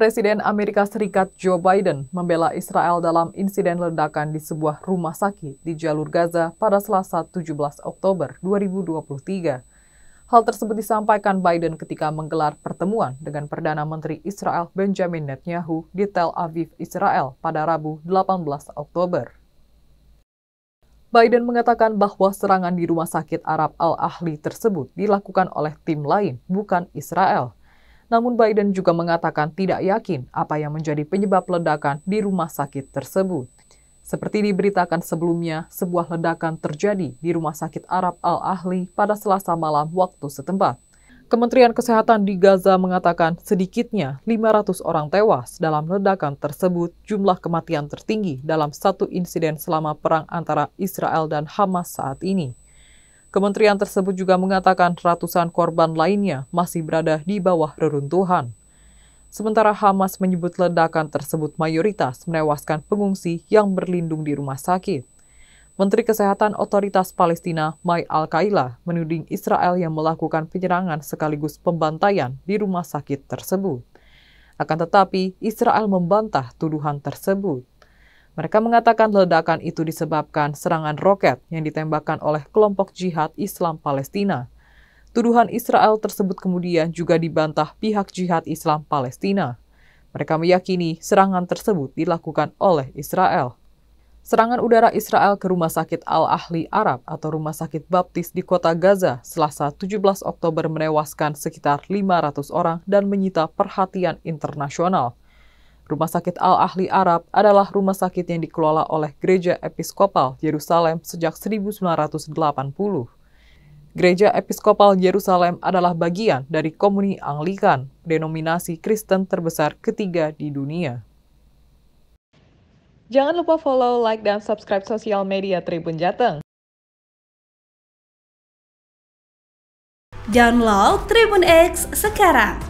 Presiden Amerika Serikat Joe Biden membela Israel dalam insiden ledakan di sebuah rumah sakit di jalur Gaza pada Selasa 17 Oktober 2023. Hal tersebut disampaikan Biden ketika menggelar pertemuan dengan Perdana Menteri Israel Benjamin Netanyahu di Tel Aviv, Israel pada Rabu 18 Oktober. Biden mengatakan bahwa serangan di rumah sakit Arab Al-Ahli tersebut dilakukan oleh tim lain, bukan Israel. Namun Biden juga mengatakan tidak yakin apa yang menjadi penyebab ledakan di rumah sakit tersebut. Seperti diberitakan sebelumnya, sebuah ledakan terjadi di Rumah Sakit Arab Al-Ahli pada selasa malam waktu setempat. Kementerian Kesehatan di Gaza mengatakan sedikitnya 500 orang tewas dalam ledakan tersebut, jumlah kematian tertinggi dalam satu insiden selama perang antara Israel dan Hamas saat ini. Kementerian tersebut juga mengatakan ratusan korban lainnya masih berada di bawah reruntuhan. Sementara Hamas menyebut ledakan tersebut mayoritas menewaskan pengungsi yang berlindung di rumah sakit. Menteri Kesehatan Otoritas Palestina, Mai Al-Kaila, menuding Israel yang melakukan penyerangan sekaligus pembantaian di rumah sakit tersebut. Akan tetapi, Israel membantah tuduhan tersebut. Mereka mengatakan ledakan itu disebabkan serangan roket yang ditembakkan oleh kelompok jihad Islam Palestina. Tuduhan Israel tersebut kemudian juga dibantah pihak jihad Islam Palestina. Mereka meyakini serangan tersebut dilakukan oleh Israel. Serangan udara Israel ke Rumah Sakit Al-Ahli Arab atau Rumah Sakit Baptis di kota Gaza selasa 17 Oktober menewaskan sekitar 500 orang dan menyita perhatian internasional. Rumah Sakit Al-Ahli Arab adalah rumah sakit yang dikelola oleh Gereja Episkopal Yerusalem sejak 1980. Gereja Episkopal Yerusalem adalah bagian dari Komuni Anglikan, denominasi Kristen terbesar ketiga di dunia. Jangan lupa follow, like, dan subscribe sosial media Tribun Jateng. Download Tribun X sekarang